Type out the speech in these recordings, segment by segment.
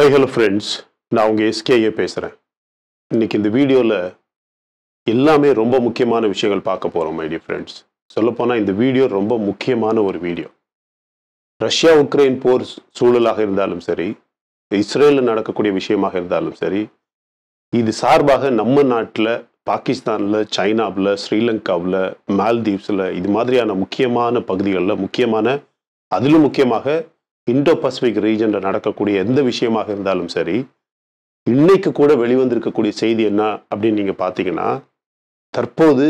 high hello friends நான் உங்கள் SKA பேசுகிறேன் இன்னைக்கு இந்த வீடியோவில் எல்லாமே ரொம்ப முக்கியமான விஷயங்கள் பார்க்க போகிறோம் மை டியர் ஃப்ரெண்ட்ஸ் சொல்லப்போனால் இந்த வீடியோ ரொம்ப முக்கியமான ஒரு வீடியோ ரஷ்யா உக்ரைன் போர் சூழலாக இருந்தாலும் சரி இஸ்ரேலில் நடக்கக்கூடிய விஷயமாக இருந்தாலும் சரி இது சார்பாக நம்ம நாட்டில் பாகிஸ்தானில் சைனாவில் ஸ்ரீலங்காவில் மால்தீவ்ஸில் இது மாதிரியான முக்கியமான பகுதிகளில் முக்கியமான அதிலும் முக்கியமாக இந்தோ பசிபிக் ரீஜனில் நடக்கக்கூடிய எந்த விஷயமாக இருந்தாலும் சரி இன்னைக்கு கூட வெளிவந்திருக்கக்கூடிய செய்தி என்ன அப்படின்னு நீங்கள் பார்த்தீங்கன்னா தற்போது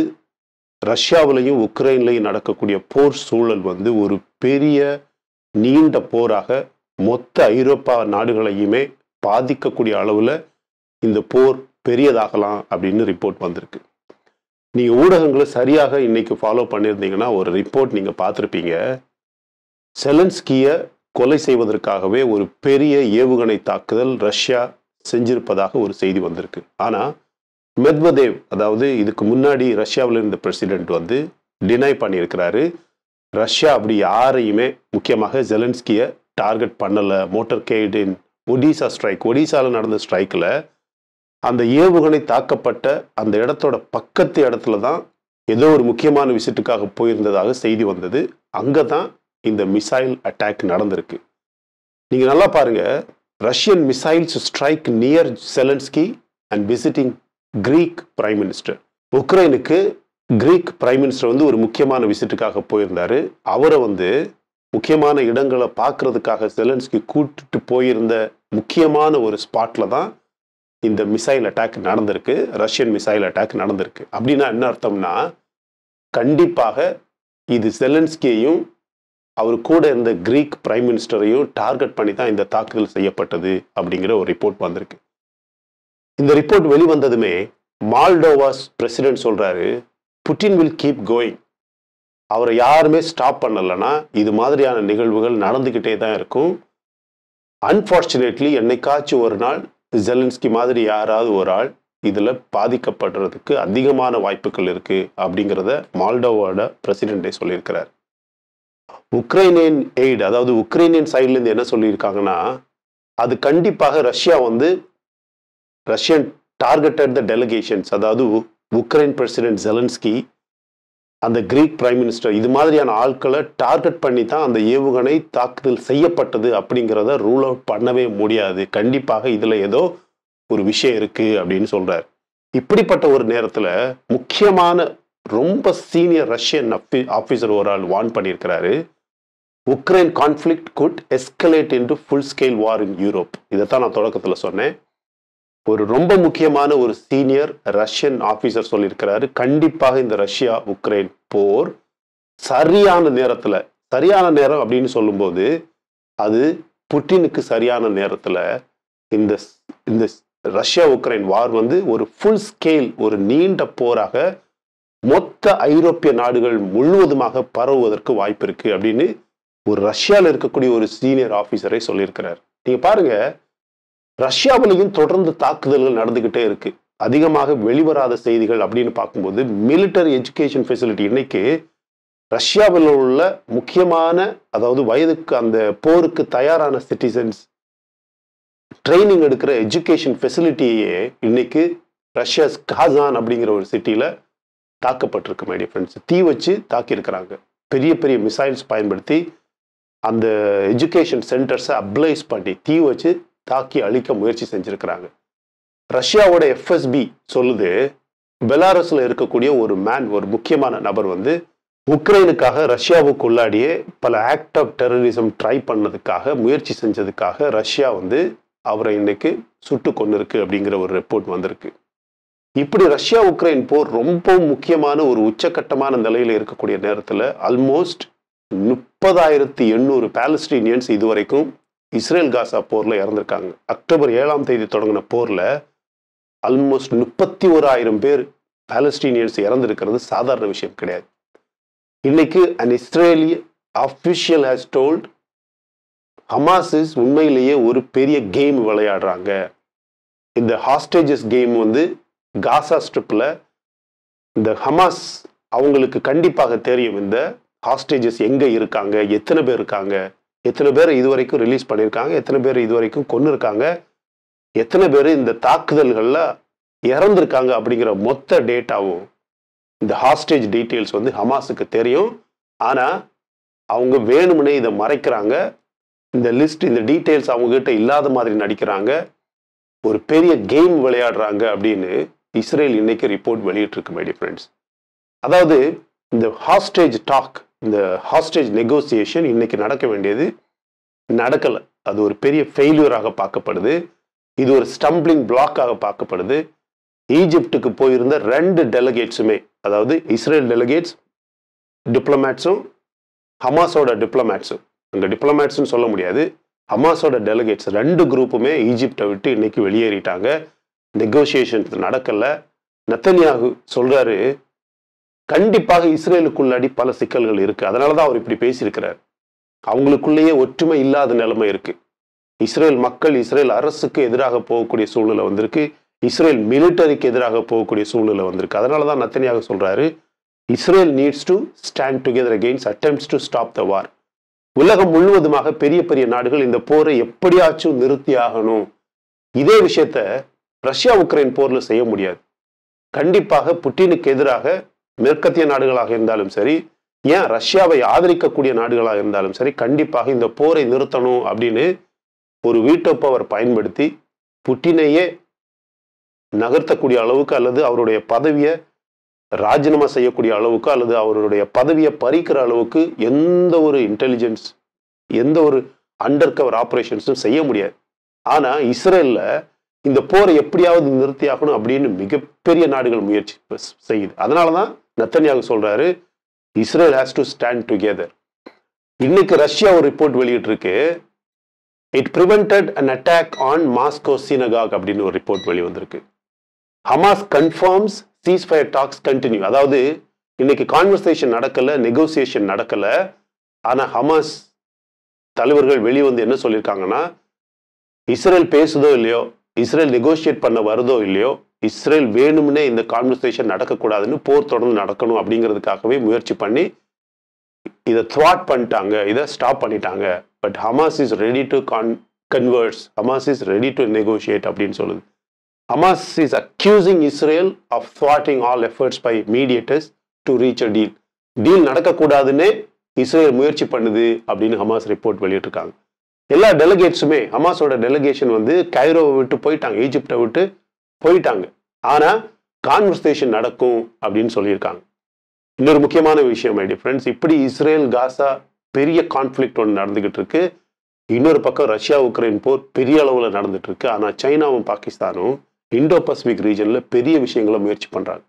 ரஷ்யாவிலையும் உக்ரைன்லையும் நடக்கக்கூடிய போர் சூழல் வந்து ஒரு பெரிய நீண்ட போராக மொத்த ஐரோப்பா நாடுகளையுமே பாதிக்கக்கூடிய அளவில் இந்த போர் பெரியதாகலாம் அப்படின்னு ரிப்போர்ட் வந்திருக்கு நீங்கள் ஊடகங்களை சரியாக இன்னைக்கு ஃபாலோ பண்ணியிருந்தீங்கன்னா ஒரு ரிப்போர்ட் நீங்கள் பார்த்துருப்பீங்க செலன்ஸ்கியை கொலை செய்வதற்காகவே ஒரு பெரிய ஏவுகணை தாக்குதல் ரஷ்யா செஞ்சிருப்பதாக ஒரு செய்தி வந்திருக்கு ஆனால் மெத்வதேவ் அதாவது இதுக்கு முன்னாடி ரஷ்யாவில் இருந்த பிரசிடென்ட் வந்து டினை பண்ணியிருக்கிறாரு ரஷ்யா அப்படி யாரையுமே முக்கியமாக ஜெலன்ஸ்கியை டார்கெட் பண்ணலை மோட்டர் கேடின் ஒடிசா ஸ்ட்ரைக் ஒடிசாவில் நடந்த ஸ்ட்ரைக்கில் அந்த ஏவுகணை தாக்கப்பட்ட அந்த இடத்தோட பக்கத்து இடத்துல தான் ஏதோ ஒரு முக்கியமான விசிட்டுக்காக போயிருந்ததாக செய்தி வந்தது அங்கே தான் இந்த மிசைல் அட்டாக் நடந்திருக்கு நீங்கள் நல்லா பாருங்க Russian missiles strike near Zelensky and visiting Greek prime minister உக்ரைனுக்கு கிரீக் பிரைம் மினிஸ்டர் வந்து ஒரு முக்கியமான விசிட்டுக்காக போயிருந்தார் அவரை வந்து முக்கியமான இடங்களை பார்க்கறதுக்காக செலன்ஸ்கி கூட்டிட்டு போயிருந்த முக்கியமான ஒரு ஸ்பாட்டில் தான் இந்த மிசைல் அட்டாக் நடந்திருக்கு ரஷ்யன் மிசைல் அட்டாக் நடந்திருக்கு அப்படின்னா என்ன அர்த்தம்னா கண்டிப்பாக இது செலன்ஸ்கியையும் அவர் கூட இருந்த கிரீக் பிரைம் மினிஸ்டரையும் டார்கெட் பண்ணி தான் இந்த தாக்குதல் செய்யப்பட்டது அப்படிங்கிற ஒரு ரிப்போர்ட் வந்திருக்கு இந்த ரிப்போர்ட் வெளிவந்ததுமே மால்டோவாஸ் பிரசிடென்ட் சொல்கிறாரு புட்டின் வில் கீப் கோயிங் அவரை யாருமே ஸ்டாப் பண்ணலைன்னா இது மாதிரியான நிகழ்வுகள் நடந்துக்கிட்டே தான் இருக்கும் அன்ஃபார்ச்சுனேட்லி என்னைக்காச்சும் ஒரு நாள் ஜெலன்ஸ்கி மாதிரி யாராவது ஒரு ஆள் இதில் பாதிக்கப்படுறதுக்கு அதிகமான வாய்ப்புகள் இருக்குது அப்படிங்கிறத மால்டோவோட பிரசிடெண்டே சொல்லியிருக்கிறார் உக்ரைனியன் எய்டு அதாவது உக்ரைனியன் சைட்லேருந்து என்ன சொல்லியிருக்காங்கன்னா அது கண்டிப்பாக ரஷ்யா வந்து ரஷ்யன் டார்கெட்டட் த டெலிகேஷன்ஸ் அதாவது உக்ரைன் பிரசிடென்ட் ஜெலன்ஸ்கி அந்த கிரீக் பிரைம் மினிஸ்டர் இது மாதிரியான ஆட்களை டார்கெட் பண்ணி தான் அந்த ஏவுகணை தாக்குதல் செய்யப்பட்டது அப்படிங்கிறத ரூல் அவுட் பண்ணவே முடியாது கண்டிப்பாக இதில் ஏதோ ஒரு விஷயம் இருக்குது அப்படின்னு சொல்கிறார் இப்படிப்பட்ட ஒரு நேரத்தில் முக்கியமான ரொம்ப சீனியர் ரஷ்யன் ஆஃபீஸர் ஒரு ஆள் வார்ன் பண்ணியிருக்கிறாரு Ukraine conflict could escalate into full scale war in Europe இதை தான் நான் தொடக்கத்தில் சொன்னேன் ஒரு ரொம்ப முக்கியமான ஒரு சீனியர் ரஷ்யன் ஆஃபீஸர் சொல்லியிருக்கிறாரு கண்டிப்பாக இந்த ரஷ்யா உக்ரைன் போர் சரியான நேரத்தில் சரியான நேரம் அப்படின்னு சொல்லும்போது அது புட்டினுக்கு சரியான நேரத்தில் இந்த இந்த ரஷ்யா உக்ரைன் வார் வந்து ஒரு ஃபுல் ஸ்கேல் ஒரு நீண்ட போராக மொத்த ஐரோப்பிய நாடுகள் முழுவதுமாக பரவுவதற்கு வாய்ப்பு இருக்கு அப்படின்னு ஒரு ரஷ்யாவில் இருக்கக்கூடிய ஒரு சீனியர் ஆஃபீஸரை சொல்லியிருக்கிறார் நீங்க பாருங்க ரஷ்யாவிலையும் தொடர்ந்து தாக்குதல்கள் நடந்துகிட்டே இருக்கு அதிகமாக வெளிவராத செய்திகள் அப்படின்னு பார்க்கும்போது மிலிட்டரி எஜுகேஷன் ஃபெசிலிட்டி இன்னைக்கு ரஷ்யாவில் உள்ள முக்கியமான அதாவது வயதுக்கு அந்த போருக்கு தயாரான சிட்டிசன்ஸ் ட்ரைனிங் எடுக்கிற எஜுகேஷன் ஃபெசிலிட்டியே இன்னைக்கு ரஷ்யா காசான் அப்படிங்கிற ஒரு சிட்டியில் தாக்கப்பட்டிருக்கு மைடிய ஃப்ரெண்ட்ஸ் தீ வச்சு தாக்கியிருக்கிறாங்க பெரிய பெரிய மிசைல்ஸ் பயன்படுத்தி அந்த எஜுகேஷன் சென்டர்ஸை அப்ளைஸ் பண்ணி தீ வச்சு தாக்கி அழிக்க முயற்சி செஞ்சுருக்கிறாங்க ரஷ்யாவோட எஃப்எஸ்பி சொல்லுது பெலாரஸில் இருக்கக்கூடிய ஒரு மேன் ஒரு முக்கியமான நபர் வந்து உக்ரைனுக்காக ரஷ்யாவுக்கு உள்ளாடியே பல ஆக்ட் ஆஃப் டெரரிசம் ட்ரை பண்ணதுக்காக முயற்சி செஞ்சதுக்காக ரஷ்யா வந்து அவரை இன்னைக்கு சுட்டு கொண்டு இருக்கு அப்படிங்கிற ஒரு ரிப்போர்ட் வந்திருக்கு இப்படி ரஷ்யா உக்ரைன் போர் ரொம்ப முக்கியமான ஒரு உச்சக்கட்டமான நிலையில் இருக்கக்கூடிய நேரத்தில் அல்மோஸ்ட் முப்பதாயிரத்தி எண்ணூறு பாலஸ்டீனியன்ஸ் இதுவரைக்கும் இஸ்ரேல் காசா போரில் இறந்துருக்காங்க அக்டோபர் ஏழாம் தேதி தொடங்கின போரில் அல்மோஸ்ட் முப்பத்தி ஓராயிரம் பேர் பாலஸ்டீனியன்ஸ் இறந்துருக்கிறது சாதாரண விஷயம் கிடையாது இன்னைக்கு an Israeli official has told Hamas is உண்மையிலேயே ஒரு பெரிய கேம் விளையாடுறாங்க இந்த ஹாஸ்டேஜஸ் கேம் வந்து காசா ஸ்ட்ரிப்பில் இந்த ஹமாஸ் அவங்களுக்கு கண்டிப்பாக தெரியும் இந்த ஹாஸ்டேஜஸ் எங்கே இருக்காங்க எத்தனை பேர் இருக்காங்க எத்தனை பேர் இதுவரைக்கும் ரிலீஸ் பண்ணியிருக்காங்க எத்தனை பேர் இது வரைக்கும் கொண்டு இருக்காங்க எத்தனை பேர் இந்த தாக்குதல்களில் இறந்துருக்காங்க அப்படிங்கிற மொத்த டேட்டாவும் இந்த ஹாஸ்டேஜ் டீட்டெயில்ஸ் வந்து ஹமாஸுக்கு தெரியும் ஆனால் அவங்க வேணும்னே இதை மறைக்கிறாங்க இந்த லிஸ்ட் இந்த டீட்டெயில்ஸ் அவங்ககிட்ட இல்லாத மாதிரி நடிக்கிறாங்க ஒரு பெரிய கேம் விளையாடுறாங்க அப்படின்னு இஸ்ரேல் இன்னைக்கு ரிப்போர்ட் வெளியிட்டிருக்கு மைடி ஃப்ரெண்ட்ஸ் அதாவது இந்த ஹாஸ்டேஜ் டாக் இந்த ஹாஸ்டேஜ் நெகோசியேஷன் இன்னைக்கு நடக்க வேண்டியது நடக்கலை அது ஒரு பெரிய ஃபெயிலியராக பார்க்கப்படுது இது ஒரு ஸ்டம்பிளிங் பிளாக்காக பார்க்கப்படுது ஈஜிப்டுக்கு போயிருந்த ரெண்டு டெலிகேட்ஸுமே அதாவது இஸ்ரேல் டெலிகேட்ஸ் டிப்ளமேட்ஸும் ஹமாஸோட டிப்ளமேட்ஸும் அங்கே டிப்ளமேட்ஸ்னு சொல்ல முடியாது ஹமாஸோட டெலிகேட்ஸ் ரெண்டு குரூப்புமே ஈஜிப்டை விட்டு இன்னைக்கு வெளியேறிட்டாங்க நெகோசியேஷன் நடக்கல நத்தன்யாகு சொல்றாரு கண்டிப்பாக இஸ்ரேலுக்குள்ளாடி பல சிக்கல்கள் இருக்கு அதனால தான் அவர் இப்படி பேசியிருக்கிறார் அவங்களுக்குள்ளேயே ஒற்றுமை இல்லாத நிலைமை இருக்கு இஸ்ரேல் மக்கள் இஸ்ரேல் அரசுக்கு எதிராக போகக்கூடிய சூழ்நிலை வந்திருக்கு இஸ்ரேல் மிலிட்டரிக்கு எதிராக போகக்கூடிய சூழ்நிலை வந்திருக்கு அதனால தான் நத்தனியாக சொல்றாரு Israel needs to stand together against attempts to stop the war உலகம் முழுவதுமாக பெரிய பெரிய நாடுகள் இந்த போரை எப்படியாச்சும் நிறுத்தி இதே விஷயத்த ரஷ்யா உக்ரைன் போரில் செய்ய முடியாது கண்டிப்பாக புட்டினுக்கு எதிராக மேற்கத்திய நாடுகளாக இருந்தாலும் சரி ஏன் ரஷ்யாவை ஆதரிக்கக்கூடிய நாடுகளாக இருந்தாலும் சரி கண்டிப்பாக இந்த போரை நிறுத்தணும் அப்படின்னு ஒரு வீட்டோ பவர் பயன்படுத்தி புட்டினையே நகர்த்தக்கூடிய அளவுக்கு அல்லது அவருடைய பதவியை ராஜினாமா செய்யக்கூடிய அளவுக்கு அல்லது அவருடைய பதவியை பறிக்கிற அளவுக்கு எந்த ஒரு இன்டெலிஜென்ஸ் எந்த ஒரு அண்டர் கவர் ஆப்ரேஷன்ஸும் செய்ய முடியாது ஆனால் இஸ்ரேலில் இந்த போரை எப்படியாவது நிறுத்தியாகணும் அப்படின்னு மிகப்பெரிய நாடுகள் முயற்சி செய்யுது அதனால தான் நத்தன்யாக சொல்றாரு Israel has to stand together இன்னைக்கு ரஷ்யா ஒரு ரிப்போர்ட் வெளியிட்டிருக்கு it prevented an attack on Moscow சீனகாக் அப்படின்னு ஒரு ரிப்போர்ட் வெளிவந்திருக்கு Hamas confirms ceasefire talks continue அதாவது இன்னைக்கு கான்வர்சேஷன் நடக்கல நெகோசியேஷன் நடக்கல ஆனால் ஹமாஸ் தலைவர்கள் வெளியே வந்து என்ன சொல்லியிருக்காங்கன்னா இஸ்ரேல் பேசுதோ இல்லையோ இஸ்ரேல் நெகோசியேட் பண்ண வருதோ இல்லையோ இஸ்ரேல் வேணும்னே இந்த கான்வர்சேஷன் நடக்கக்கூடாதுன்னு போர் தொடர்ந்து நடக்கணும் அப்படிங்கிறதுக்காகவே முயற்சி பண்ணி இதை த்வாட் பண்ணிட்டாங்க இதை ஸ்டாப் பண்ணிட்டாங்க but Hamas is ready to con converts Hamas is ready to negotiate அப்படின்னு சொல்லுது Hamas is accusing Israel of த்வாட்டிங் all efforts by mediators to reach a deal deal நடக்கக்கூடாதுன்னே இஸ்ரேல் முயற்சி பண்ணுது அப்படின்னு ஹமாஸ் ரிப்போர்ட் வெளியிட்டிருக்காங்க எல்லா டெலிகேட்ஸுமே ஹமாஸோட டெலிகேஷன் வந்து கைரோவை விட்டு போயிட்டாங்க ஈஜிப்டை விட்டு போயிட்டாங்க ஆனால் கான்வர்சேஷன் நடக்கும் அப்படின்னு சொல்லியிருக்காங்க இன்னொரு முக்கியமான விஷயம் ஐடி ஃப்ரெண்ட்ஸ் இப்படி இஸ்ரேல் காசா பெரிய கான்ஃப்ளிக்ட் ஒன்று நடந்துக்கிட்டு இருக்கு இன்னொரு பக்கம் ரஷ்யா உக்ரைன் போர் பெரிய அளவில் நடந்துட்டு இருக்கு ஆனால் சைனாவும் பாகிஸ்தானும் இண்டோ பசிபிக் ரீஜனில் பெரிய விஷயங்களை முயற்சி பண்ணுறாங்க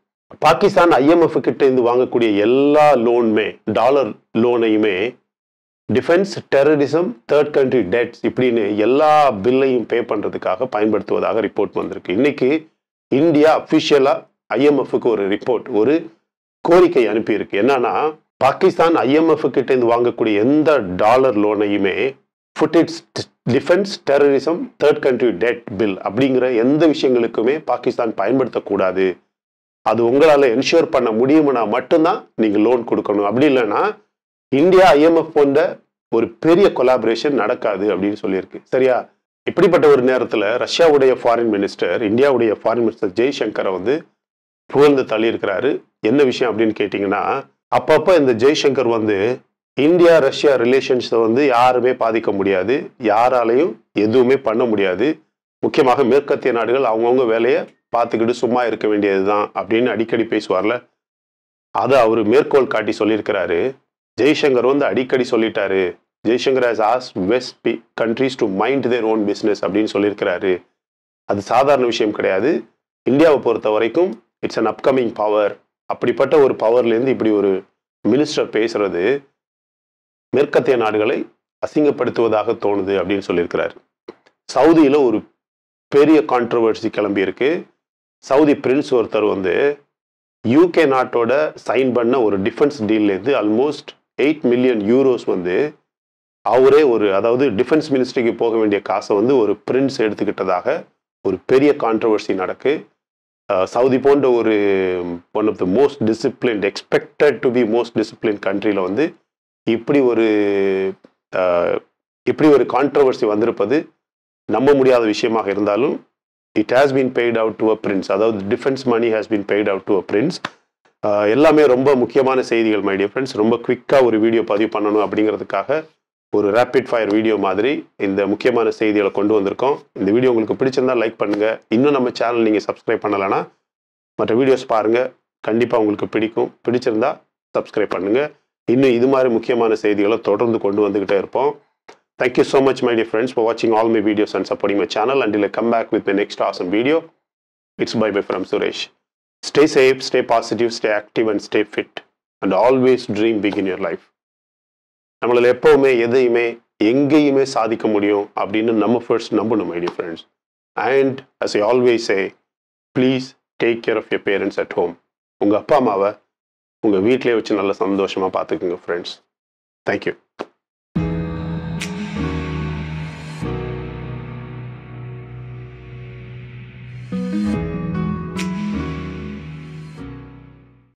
பாகிஸ்தான் ஐஎம்எஃப் கிட்ட இருந்து வாங்கக்கூடிய எல்லா லோனுமே டாலர் லோனையுமே defence terrorism third country debts இப்படின்னு எல்லா பில்லையும் பே பண்ணுறதுக்காக பயன்படுத்துவதாக ரிப்போர்ட் வந்திருக்கு இன்றைக்கி இந்தியா அஃபிஷியலாக ஐஎம்எஃப்க்கு ஒரு ரிப்போர்ட் ஒரு கோரிக்கை அனுப்பியிருக்கு என்னன்னா பாகிஸ்தான் ஐஎம்எஃப் கிட்டேருந்து வாங்கக்கூடிய எந்த டாலர் லோனையுமே ஃபுட்டிட்ஸ் defence terrorism third country debt bill அப்படிங்கிற எந்த விஷயங்களுக்குமே பாகிஸ்தான் பயன்படுத்தக்கூடாது அது உங்களால் என்ஷூர் பண்ண முடியும்னா மட்டும்தான் நீங்கள் லோன் கொடுக்கணும் அப்படி இல்லைன்னா இந்தியா ஐஎம்எஃப் போன்ற ஒரு பெரிய கொலாபரேஷன் நடக்காது அப்படின்னு சொல்லியிருக்கு சரியா இப்படிப்பட்ட ஒரு நேரத்தில் ரஷ்யாவுடைய ஃபாரின் மினிஸ்டர் இந்தியாவுடைய ஃபாரின் மினிஸ்டர் ஜெய்சங்கரை வந்து புகழ்ந்து தள்ளியிருக்கிறாரு என்ன விஷயம் அப்படின்னு கேட்டிங்கன்னா அப்பப்போ இந்த ஜெய்சங்கர் வந்து இந்தியா ரஷ்யா ரிலேஷன்ஸை வந்து யாருமே பாதிக்க முடியாது யாராலையும் எதுவுமே பண்ண முடியாது முக்கியமாக மேற்கத்திய நாடுகள் அவங்கவுங்க வேலையை பார்த்துக்கிட்டு சும்மா இருக்க வேண்டியது தான் அப்படின்னு அடிக்கடி பேசுவார்ல அதை அவர் மேற்கோள் காட்டி சொல்லியிருக்கிறாரு ஜெய்சங்கர் வந்து அடிக்கடி சொல்லிட்டாரு ஜெய்சங்கர் ஹாஸ் ஆஸ் west be countries to mind their own business அப்படின்னு சொல்லியிருக்கிறாரு அது சாதாரண விஷயம் கிடையாது இந்தியாவை பொறுத்த வரைக்கும் இட்ஸ் அன் அப்கமிங் பவர் அப்படிப்பட்ட ஒரு பவர்லேருந்து இப்படி ஒரு மினிஸ்டர் பேசுறது மேற்கத்திய நாடுகளை அசிங்கப்படுத்துவதாக தோணுது அப்படின்னு சொல்லியிருக்கிறார் சவுதியில் ஒரு பெரிய கான்ட்ரவர்சி கிளம்பி இருக்கு சவுதி பிரின்ஸ் ஒருத்தர் வந்து யூகே நாட்டோட சைன் பண்ண ஒரு டிஃபென்ஸ் டீல்லேருந்து ஆல்மோஸ்ட் எயிட் மில்லியன் யூரோஸ் வந்து அவரே ஒரு அதாவது டிஃபென்ஸ் மினிஸ்ட்ரிக்கு போக வேண்டிய காசை வந்து ஒரு பிரின்ஸ் எடுத்துக்கிட்டதாக ஒரு பெரிய கான்ட்ரவர்சி நடக்கு சவுதி போன்ற ஒரு one of the most disciplined expected to be most discipline கண்ட்ரியில் வந்து இப்படி ஒரு இப்படி ஒரு கான்ட்ரவர்சி வந்திருப்பது நம்ப முடியாத விஷயமாக இருந்தாலும் it has been paid out to a prince அதாவது defence money has been paid out to a prince எல்லாமே ரொம்ப முக்கியமான செய்திகள் மை ஃப்ரெண்ட்ஸ் ரொம்ப குவிக்காக ஒரு வீடியோ பதிவு பண்ணணும் அப்படிங்கிறதுக்காக ஒரு ரேப்பிட் ஃபயர் வீடியோ மாதிரி இந்த முக்கியமான செய்திகளை கொண்டு வந்திருக்கோம் இந்த வீடியோ உங்களுக்கு பிடிச்சிருந்தா லைக் பண்ணுங்கள் இன்னும் நம்ம சேனல் நீங்கள் சப்ஸ்கிரைப் பண்ணலைன்னா மற்ற வீடியோஸ் பாருங்கள் கண்டிப்பாக உங்களுக்கு பிடிக்கும் பிடிச்சிருந்தா சப்ஸ்கிரைப் பண்ணுங்கள் இன்னும் இது மாதிரி முக்கியமான செய்திகளை தொடர்ந்து கொண்டு வந்துக்கிட்டே இருப்போம் thank you so much my dear friends for வாட்சிங் all my videos and supporting my channel and இல்லை come back with my next awesome video it's bye bye from Suresh Stay safe, stay positive, stay active and stay fit and always dream big in your life நம்மளால் எப்போவுமே எதையுமே எங்கேயுமே சாதிக்க முடியும் அப்படின்னு நம்ம first நம்பணும் my dear friends and as I always a please take care of your parents at home உங்கள் அப்பா அம்மாவை உங்கள் வீட்டிலே வச்சு நல்லா சந்தோஷமாக பார்த்துக்குங்க ஃப்ரெண்ட்ஸ் தேங்க்யூ